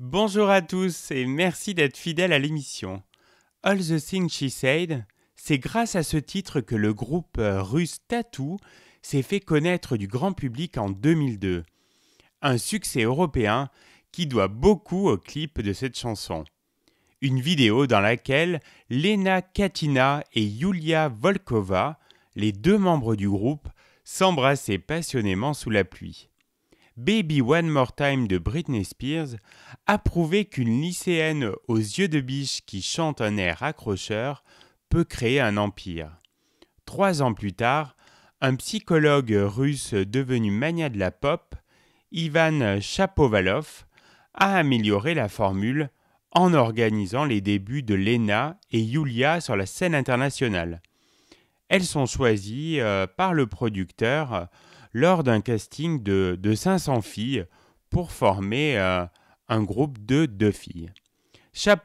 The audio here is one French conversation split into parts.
Bonjour à tous et merci d'être fidèles à l'émission. All the Things She Said, c'est grâce à ce titre que le groupe euh, russe Tattoo s'est fait connaître du grand public en 2002. Un succès européen qui doit beaucoup au clip de cette chanson. Une vidéo dans laquelle Lena Katina et Yulia Volkova, les deux membres du groupe, s'embrassaient passionnément sous la pluie. Baby One More Time de Britney Spears a prouvé qu'une lycéenne aux yeux de biche qui chante un air accrocheur peut créer un empire. Trois ans plus tard, un psychologue russe devenu mania de la pop, Ivan Chapovalov, a amélioré la formule en organisant les débuts de Lena et Yulia sur la scène internationale. Elles sont choisies euh, par le producteur lors d'un casting de, de, 500 filles pour former euh, un groupe de deux filles.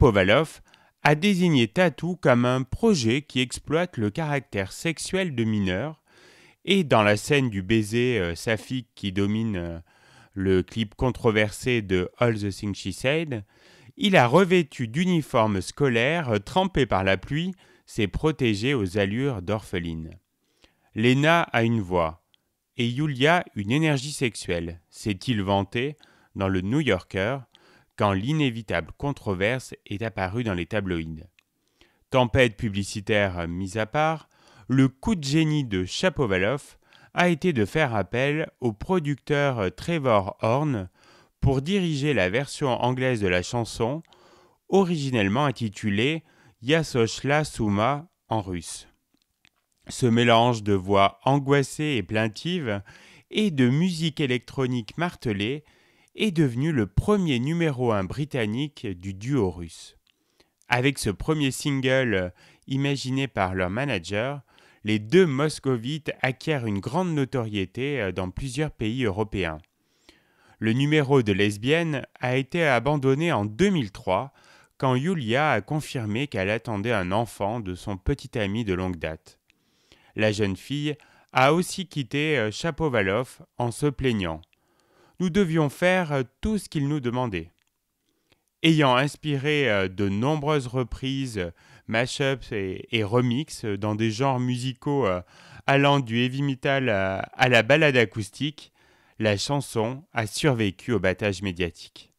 Valoff a désigné Tatou comme un projet qui exploite le caractère sexuel de mineurs et dans la scène du baiser euh, saphique qui domine euh, le clip controversé de All the Things She Said, il a revêtu d'uniforme scolaire trempé par la pluie, s'est protégé aux allures d'orpheline. Lena a une voix, et Yulia une énergie sexuelle, s'est-il vanté dans le New Yorker quand l'inévitable controverse est apparue dans les tabloïds. Tempête publicitaire mise à part, le coup de génie de Chapovalov a été de faire appel au producteur Trevor Horn pour diriger la version anglaise de la chanson, originellement intitulée Yasoshla Suma en russe. Ce mélange de voix angoissées et plaintives et de musique électronique martelée est devenu le premier numéro 1 britannique du duo russe. Avec ce premier single imaginé par leur manager, les deux moscovites acquièrent une grande notoriété euh, dans plusieurs pays européens. Le numéro de lesbienne a été abandonné en 2003 quand Yulia a confirmé qu'elle attendait un enfant de son petit ami de longue date. La jeune fille a aussi quitté euh, Chapovalov en se plaignant. Nous devions faire euh, tout ce qu'il nous demandait. Ayant inspiré euh, de nombreuses reprises, mashups et, remixes dans des genres musicaux allant du heavy metal à, la balade acoustique, la chanson a survécu au battage médiatique.